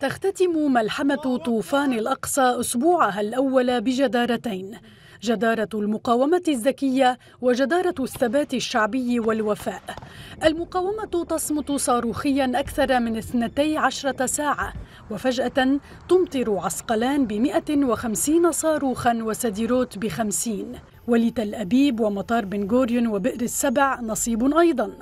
تختتم ملحمة طوفان الأقصى أسبوعها الأول بجدارتين جدارة المقاومة الذكية وجدارة الثبات الشعبي والوفاء المقاومة تصمت صاروخيا أكثر من 12 ساعة وفجأة تمطر عسقلان ب 150 صاروخا وسديروت ب 50 ولتل أبيب ومطار بن غوريون وبئر السبع نصيب أيضا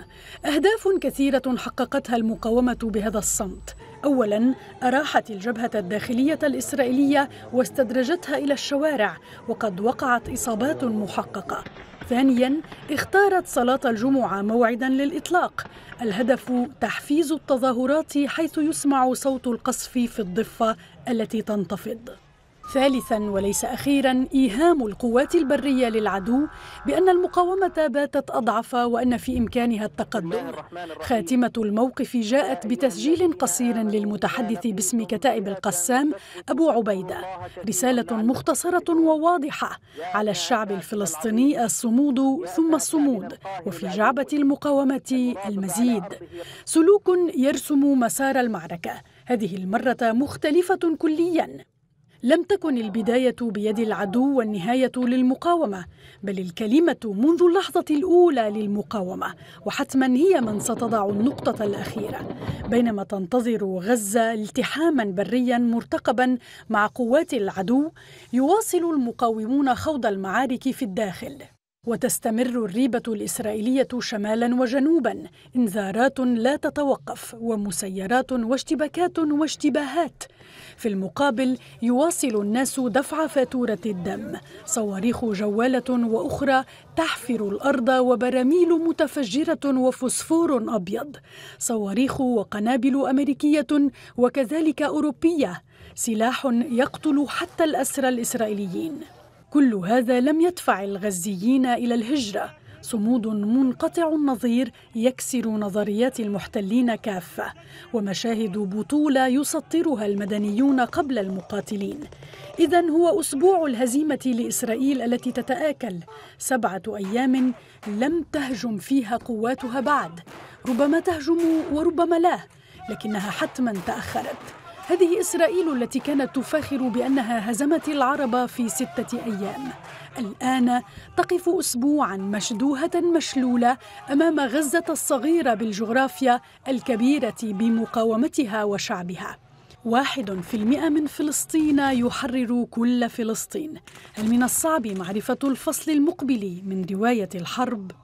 أهداف كثيرة حققتها المقاومة بهذا الصمت أولا أراحت الجبهة الداخلية الإسرائيلية واستدرجتها إلى الشوارع وقد وقعت إصابات محققة ثانيا اختارت صلاة الجمعة موعدا للإطلاق الهدف تحفيز التظاهرات حيث يسمع صوت القصف في الضفة التي تنتفض ثالثا وليس اخيرا ايهام القوات البريه للعدو بان المقاومه باتت اضعف وان في امكانها التقدم خاتمه الموقف جاءت بتسجيل قصير للمتحدث باسم كتائب القسام ابو عبيده رساله مختصره وواضحه على الشعب الفلسطيني الصمود ثم الصمود وفي جعبه المقاومه المزيد سلوك يرسم مسار المعركه هذه المره مختلفه كليا لم تكن البداية بيد العدو والنهاية للمقاومة بل الكلمة منذ اللحظة الأولى للمقاومة وحتما هي من ستضع النقطة الأخيرة بينما تنتظر غزة التحاما بريا مرتقبا مع قوات العدو يواصل المقاومون خوض المعارك في الداخل وتستمر الريبة الإسرائيلية شمالا وجنوبا إنذارات لا تتوقف ومسيرات واشتباكات واشتباهات في المقابل يواصل الناس دفع فاتورة الدم صواريخ جوالة وأخرى تحفر الأرض وبراميل متفجرة وفوسفور أبيض صواريخ وقنابل أمريكية وكذلك أوروبية سلاح يقتل حتى الأسرى الإسرائيليين كل هذا لم يدفع الغزيين إلى الهجرة صمود منقطع النظير يكسر نظريات المحتلين كافه ومشاهد بطوله يسطرها المدنيون قبل المقاتلين اذا هو اسبوع الهزيمه لاسرائيل التي تتاكل سبعه ايام لم تهجم فيها قواتها بعد ربما تهجم وربما لا لكنها حتما تاخرت هذه إسرائيل التي كانت تفاخر بأنها هزمت العرب في ستة أيام الآن تقف أسبوعا مشدوهة مشلولة أمام غزة الصغيرة بالجغرافيا الكبيرة بمقاومتها وشعبها واحد في المئة من فلسطين يحرر كل فلسطين هل من الصعب معرفة الفصل المقبل من رواية الحرب؟